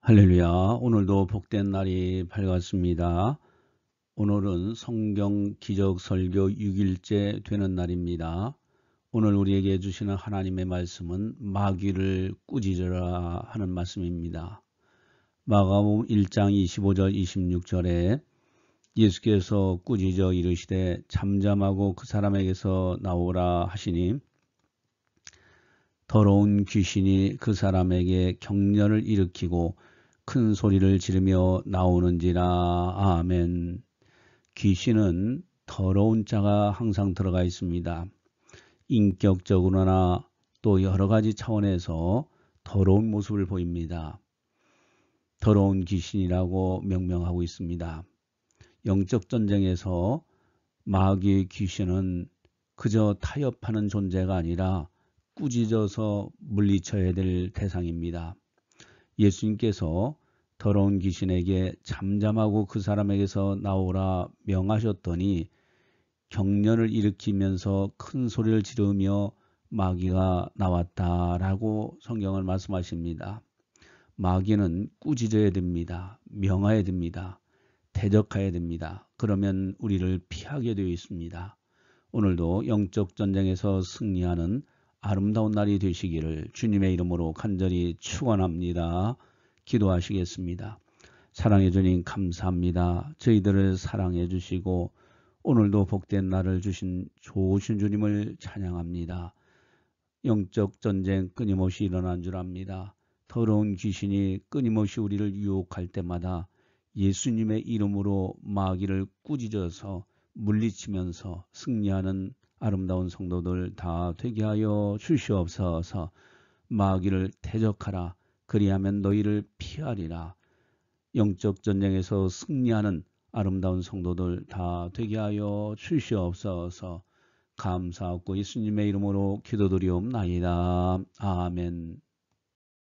할렐루야 오늘도 복된 날이 밝았습니다. 오늘은 성경 기적 설교 6일째 되는 날입니다. 오늘 우리에게 주시는 하나님의 말씀은 마귀를 꾸짖으라 하는 말씀입니다. 마가복음 1장 25절 26절에 예수께서 꾸짖어 이르시되 잠잠하고 그 사람에게서 나오라 하시니 더러운 귀신이 그 사람에게 경련을 일으키고 큰 소리를 지르며 나오는지라 아멘. 귀신은 더러운 자가 항상 들어가 있습니다. 인격적으로나 또 여러 가지 차원에서 더러운 모습을 보입니다. 더러운 귀신이라고 명명하고 있습니다. 영적 전쟁에서 마귀의 귀신은 그저 타협하는 존재가 아니라 꾸짖어서 물리쳐야 될 대상입니다. 예수님께서 더러운 귀신에게 잠잠하고 그 사람에게서 나오라 명하셨더니 경련을 일으키면서 큰 소리를 지르며 마귀가 나왔다라고 성경을 말씀하십니다. 마귀는 꾸짖어야 됩니다. 명하여야 됩니다. 대적하여야 됩니다. 그러면 우리를 피하게 되어 있습니다. 오늘도 영적 전쟁에서 승리하는 아름다운 날이 되시기를 주님의 이름으로 간절히 축원합니다. 기도하시겠습니다. 사랑해 주님 감사합니다. 저희들을 사랑해 주시고 오늘도 복된 날을 주신 좋으신 주님을 찬양합니다. 영적 전쟁 끊임없이 일어난 줄 압니다. 더러운 귀신이 끊임없이 우리를 유혹할 때마다 예수님의 이름으로 마귀를 꾸짖어서 물리치면서 승리하는 아름다운 성도들 다 되게 하여 주시옵소서 마귀를 대적하라 그리하면 너희를 피하리라 영적 전쟁에서 승리하는 아름다운 성도들 다 되게 하여 주시옵소서 감사하고 예수님의 이름으로 기도드리옵나이다. 아멘